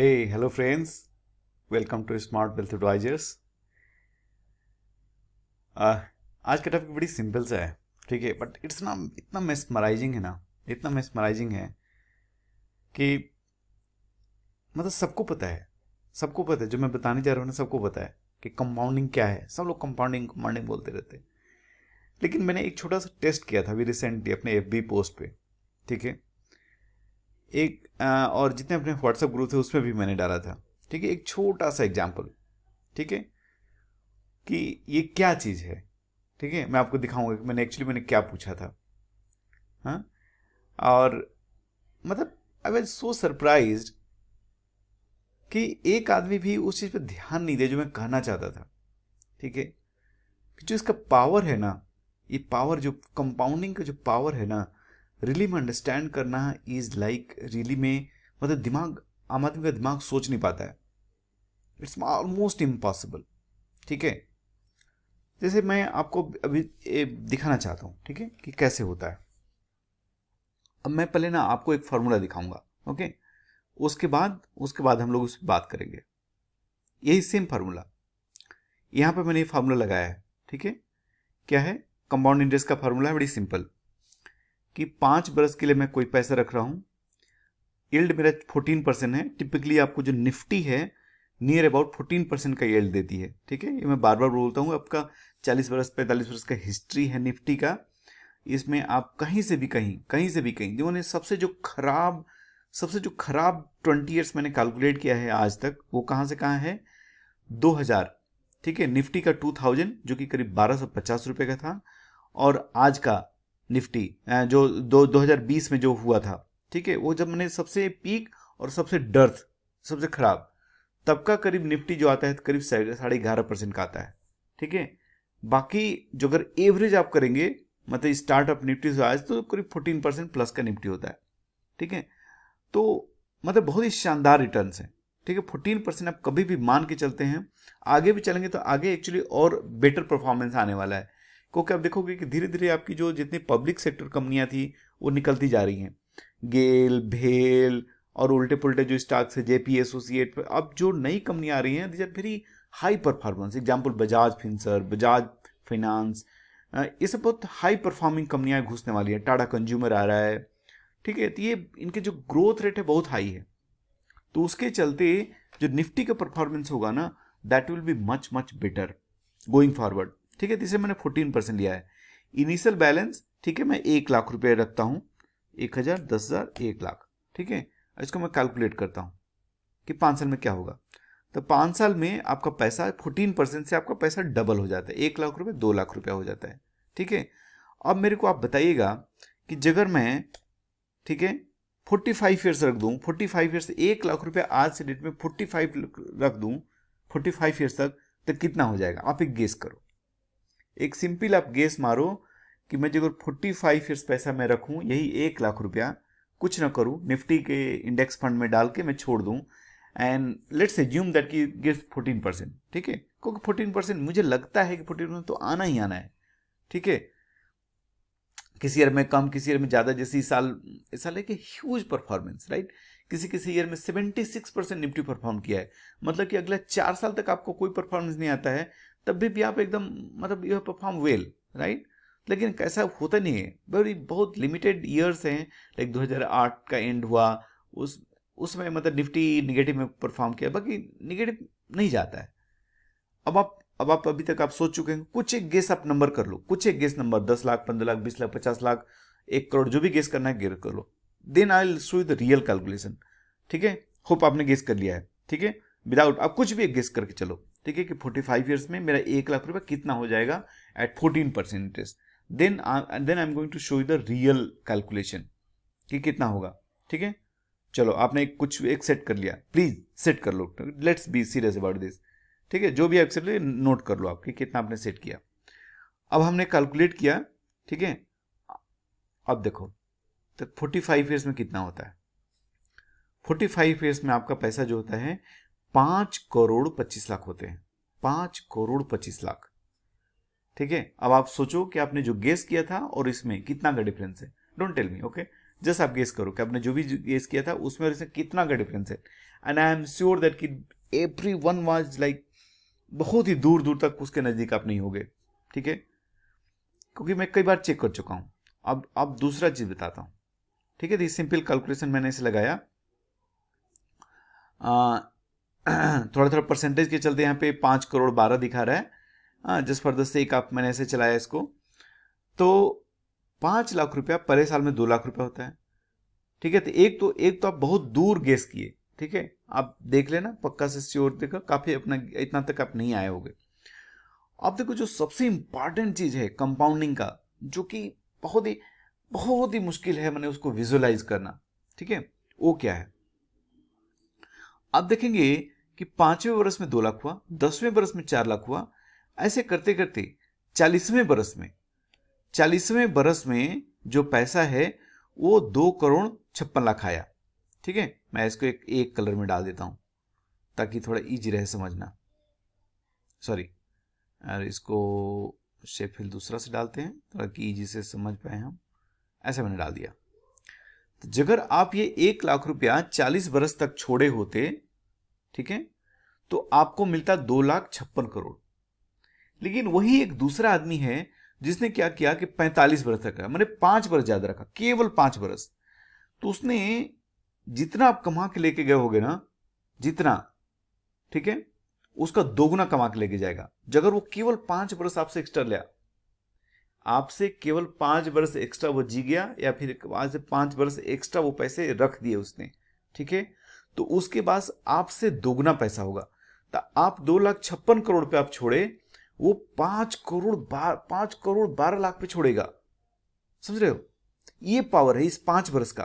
Hey, hello friends. Welcome to Smart Wealth Advisors. Uh, आज का topic बड़ी simple सा है ठीक है बट इट्स ना इतना मेस्मराइजिंग है ना इतना मेस्मराइजिंग है कि मतलब सबको पता है सबको पता है जो मैं बताने जा रहा हूँ ना सबको पता है कि कंपाउंडिंग क्या है सब लोग कंपाउंडिंग कंपाउंडिंग बोलते रहते हैं लेकिन मैंने एक छोटा सा टेस्ट किया था अभी रिसेंटली अपने एफ पोस्ट पे ठीक है एक आ, और जितने अपने व्हाट्सएप ग्रुप थे उसमें भी मैंने डाला था ठीक है एक छोटा सा एग्जाम्पल ठीक है कि ये क्या चीज़ है ठीक है मैं आपको दिखाऊंगा कि मैंने एक्चुअली मैंने क्या पूछा था हाँ और मतलब आई वॉज सो सरप्राइज कि एक आदमी भी उस चीज़ पर ध्यान नहीं दे जो मैं कहना चाहता था ठीक है जो इसका पावर है ना ये पावर जो कंपाउंडिंग का जो पावर है ना रियली में अंडरस्टैंड करना इज लाइक रियली में मतलब दिमाग आम आदमी का दिमाग सोच नहीं पाता है इट्स ऑलमोस्ट इम्पॉसिबल ठीक है जैसे मैं आपको अभी दिखाना चाहता हूँ ठीक है कि कैसे होता है अब मैं पहले ना आपको एक फॉर्मूला दिखाऊंगा ओके उसके बाद उसके बाद हम लोग उस पर बात करेंगे यही सेम फार्मूला यहाँ पे मैंने ये फार्मूला लगाया है ठीक है क्या है कंपाउंड इंटरेस्ट का फार्मूला है बड़ी सिंपल कि पांच बरस के लिए मैं कोई पैसा रख रहा हूं इल्ड मेरा फोर्टीन परसेंट है टिपिकली आपको जो निफ्टी है नियर अबाउट फोर्टीन परसेंट का एल्ड देती है ठीक है ये मैं बार बार बोलता हूँ आपका चालीस बरस पैंतालीस बरस का हिस्ट्री है निफ्टी का इसमें आप कहीं से भी कहीं कहीं से भी कहीं जिन्होंने सबसे जो खराब सबसे जो खराब ट्वेंटी ईयर्स मैंने कैलकुलेट किया है आज तक वो कहाँ से कहाँ है हजार ठीक है निफ्टी का 2000 जो कि करीब बारह सौ पचास रुपये का था और आज का निफ्टी जो दो 2020 में जो हुआ था ठीक है वो जब मैंने सबसे पीक और सबसे डर्थ सबसे खराब तब का करीब निफ्टी जो आता है करीब साढ़े ग्यारह परसेंट का आता है ठीक है बाकी जो अगर एवरेज आप करेंगे मतलब स्टार्टअप निफ्टी से आज तो करीब फोर्टीन परसेंट प्लस का निफ्टी होता है ठीक है तो मतलब बहुत ही शानदार रिटर्न है ठीक है फोर्टीन परसेंट आप कभी भी मान के चलते हैं आगे भी चलेंगे तो आगे एक्चुअली और बेटर परफॉर्मेंस आने वाला है क्योंकि आप देखोगे कि धीरे धीरे आपकी जो जितनी पब्लिक सेक्टर कंपनियां थी वो निकलती जा रही हैं गेल भेल और उल्टे पुल्टे जो स्टॉक्स है जेपी एसोसिएट पर अब जो नई कंपनियां आ रही हैं these are very high performance example Bajaj Finserv Bajaj finance ये सब बहुत हाई परफॉर्मिंग कंपनियाँ घुसने वाली हैं टाटा कंज्यूमर आ रहा है ठीक है तो ये इनके जो ग्रोथ रेट है बहुत हाई है तो उसके चलते जो निफ्टी का परफॉर्मेंस होगा ना that will be much much better going forward ठीक है जिसे तो मैंने फोर्टीन परसेंट लिया है इनिशियल बैलेंस ठीक है मैं एक लाख रुपये रखता हूँ एक हज़ार दस हज़ार एक लाख ठीक है इसको मैं कैलकुलेट करता हूँ कि पाँच साल में क्या होगा तो पाँच साल में आपका पैसा फोर्टीन परसेंट से आपका पैसा डबल हो जाता है एक लाख रुपये दो लाख रुपया हो जाता है ठीक है अब मेरे को आप बताइएगा कि जगह मैं ठीक है फोर्टी फाइव ईयर्स रख दूँ फोर्टी फाइव ईयर्स एक लाख रुपया आज से डेट में फोर्टी फाइव रख दूँ फोर्टी फाइव ईयर्स तक तो कितना हो जाएगा आप एक गेस करो एक सिंपल आप गेस मारो कि मैं जो फोर्टी फाइव ईयर्स पैसा मैं रखूँ यही एक लाख रुपया कुछ ना करूँ निफ्टी के इंडेक्स फंड में डाल के मैं छोड़ दूँ एंड लेट्स एज्यूम दैट की गिव्स फोर्टीन परसेंट ठीक है क्योंकि फोर्टीन परसेंट मुझे लगता है कि फोर्टीन परसेंट तो आना ही आना है ठीक है किसी ईयर में कम किसी ईयर में ज़्यादा जैसे इस साल इस साल एक ह्यूज परफॉर्मेंस राइट किसी किसी ईयर में seventy six percent Nifty perform किया है मतलब कि अगले चार साल तक आपको कोई परफॉर्मेंस नहीं आता है तब भी, भी आप एकदम मतलब you have perform well right लेकिन कैसा होता नहीं है बड़ी बहुत लिमिटेड ईयर्स हैं लाइक 2008 का एंड हुआ उस उसमें मतलब निफ्टी निगेटिव में परफॉर्म किया बाकी निगेटिव नहीं जाता है अब आप अब आप अभी तक आप सोच चुके हैं कुछ एक गेस आप नंबर कर लो कुछ एक गेस नंबर दस लाख पंद्रह लाख बीस लाख पचास लाख एक करोड़ जो भी गेस करना है गेस कर लो then I will show you the real calculation ठीक है होप आपने गेस कर लिया है ठीक है विदाउट आप कुछ भी एक गेस करके चलो ठीक है कि फोर्टी फाइव ईयर्स में मेरा एक लाख रुपये कितना हो जाएगा at fourteen percent interest then then I am going to show you the real calculation कि कितना होगा ठीक है चलो आपने कुछ एक सेट कर लिया प्लीज सेट कर लो let's be serious about this ठीक है जो भी एक्सेप्ट नोट कर लो आप कि कितना आपने सेट किया अब हमने कैलकुलेट किया ठीक है अब देखो तो फोर्टी फाइव ईयर्स में कितना होता है फोर्टी फाइव ईयर्स में आपका पैसा जो होता है पांच करोड़ पच्चीस लाख होते हैं पांच करोड़ पच्चीस लाख ठीक है अब आप सोचो कि आपने जो गेस किया था और इसमें कितना का डिफरेंस है don't tell me okay just आप गेस करो कि आपने जो भी गेस किया था उसमें और इसमें कितना का डिफरेंस है and I am sure that कि एवरी वन वॉज लाइक बहुत ही दूर दूर तक उसके नज़दीक आप नहीं हो गए ठीक है क्योंकि मैं कई बार चेक कर चुका हूं अब अब दूसरा चीज़ बताता हूं ठीक है तो सिंपल कैलकुलेशन मैंने इसे लगाया थोड़ा थोड़ा परसेंटेज के चलते यहाँ पे पाँच करोड़ बारह दिखा रहा है जिस पर फॉर एक आप मैंने ऐसे चलाया इसको तो पाँच लाख रुपया पहले साल में दो लाख रुपया होता है ठीक है तो एक तो एक तो आप बहुत दूर गेस किए ठीक है आप देख लेना पक्का से श्योर देखा काफ़ी अपना इतना तक आप नहीं आए गए आप देखो जो सबसे इंपॉर्टेंट चीज़ है कंपाउंडिंग का जो कि बहुत ही बहुत ही मुश्किल है मैंने उसको विजुअलाइज करना ठीक है वो क्या है आप देखेंगे कि पांचवें बरस में दो लाख हुआ दसवें बरस में चार लाख हुआ ऐसे करते करते चालीसवें बरस में चालीसवें बरस में जो पैसा है वो दो करोड़ छप्पन लाख आया ठीक है मैं इसको एक एक कलर में डाल देता हूं ताकि थोड़ा इजी रहे समझना सॉरी और इसको शेफिल दूसरा से डालते हैं थोड़ा कि से समझ पाए हम ऐसा मैंने डाल दिया तो जगह आप ये एक लाख रुपया चालीस बरस तक छोड़े होते ठीक है तो आपको मिलता दो लाख छप्पन करोड़ लेकिन वही एक दूसरा आदमी है जिसने क्या किया कि 45 बरस तक मैंने पांच बरस ज्यादा रखा केवल पांच बरस तो उसने जितना आप कमा के लेके गए होगे ना जितना ठीक है उसका दोगुना कमा के लेके जाएगा जगह वो केवल पांच बरस आपसे एक्स्ट्रा लिया आपसे केवल पांच बरस एक्स्ट्रा वो जी गया या फिर आज से पांच बरस एक्स्ट्रा वो पैसे रख दिए उसने ठीक है तो उसके बाद आपसे दोगुना पैसा होगा तो आप दो लाख छप्पन करोड़ पे आप छोड़े वो पांच करोड़ बार पांच करोड़ बारह लाख पे छोड़ेगा समझ रहे हो ये पावर है इस पांच वर्ष का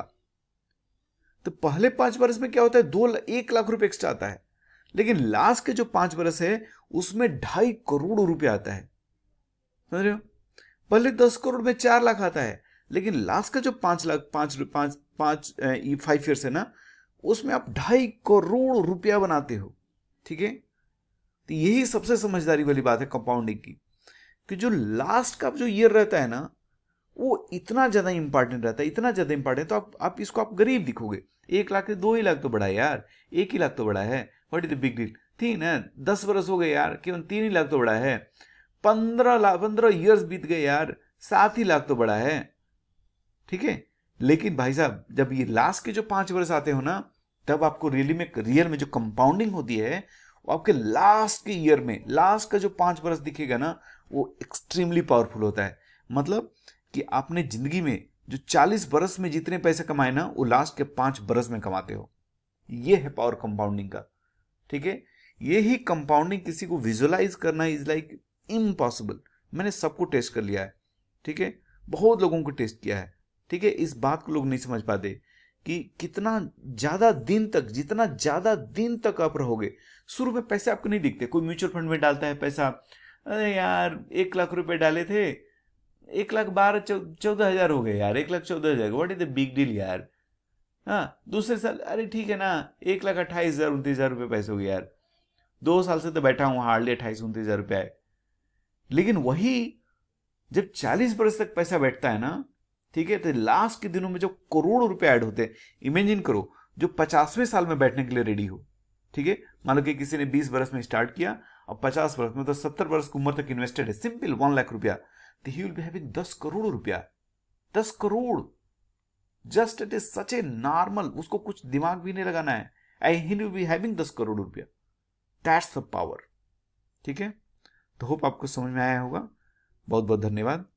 तो पहले पांच वर्ष में क्या होता है दो एक लाख रुपए एक्स्ट्रा आता है लेकिन लास्ट के जो पांच वर्ष है उसमें ढाई करोड़ रुपया आता है समझ रहे हो पहले दस करोड़ में चार लाख आता है लेकिन लास्ट का जो पांच लाख पांच पांच पांच फाइव ईयर्स है ना उसमें आप ढाई करोड़ रुपया बनाते हो ठीक है तो यही सबसे समझदारी वाली बात है कंपाउंडिंग की कि जो लास्ट का जो ईयर रहता है ना वो इतना ज़्यादा इंपॉर्टेंट रहता है इतना ज़्यादा इंपॉर्टेंट तो आप आप इसको आप गरीब दिखोगे एक लाख दो ही लाख तो बड़ा है यार एक ही लाख तो बड़ा है what is the big deal तीन है दस बरस हो गए यार केवल तीन ही लाख तो बड़ा है पंद्रह लाख पंद्रह ईयर्स बीत गए यार सात ही लाख तो बड़ा है ठीक है लेकिन भाई साहब जब ये लास्ट के जो पांच वर्ष आते हो ना तब आपको रियली में रियल में जो कंपाउंडिंग होती है वो आपके लास्ट के ईयर में लास्ट का जो पाँच बरस दिखेगा ना वो एक्सट्रीमली पावरफुल होता है मतलब कि आपने जिंदगी में जो चालीस बरस में जितने पैसे कमाए ना वो लास्ट के पाँच बरस में कमाते हो ये है पावर कंपाउंडिंग का ठीक है ये ही कंपाउंडिंग किसी को विजुअलाइज करना इज लाइक इम्पॉसिबल मैंने सबको टेस्ट कर लिया है ठीक है बहुत लोगों को टेस्ट किया है ठीक है इस बात को लोग नहीं समझ पाते कि कितना ज़्यादा दिन तक जितना ज़्यादा दिन तक आप रहोगे शुरू में पैसे आपको नहीं दिखते कोई म्यूचुअल फंड में डालता है पैसा अरे यार एक लाख रुपए डाले थे एक लाख बारह चौदह हजार हो गए यार एक लाख चौदह हजार what is the big deal यार हाँ दूसरे साल अरे ठीक है ना एक लाख अट्ठाईस हजार उनतीस हजार रुपये पैसे हो गए यार दो साल से तो बैठा हूँ हार्डली अट्ठाईस उनतीस हजार रुपये आए लेकिन वही जब चालीस बरस तक पैसा बैठता है ना ठीक है तो लास्ट के दिनों में जो करोड़ रुपए ऐड होते हैं इमेजिन करो जो पचासवें साल में बैठने के लिए रेडी हो ठीक है मान लो कि किसी ने बीस बरस में स्टार्ट किया और पचास बरस में तो सत्तर बरस की उम्र तक इन्वेस्टेड है सिंपल वन लाख रुपया तो ही विल बी हैविंग दस करोड़ रुपया दस crore just it is such a normal उसको कुछ दिमाग भी नहीं लगाना है I he will be having दस करोड़ रुपया दैट्स द पावर ठीक है तो होप आपको समझ में आया होगा बहुत बहुत धन्यवाद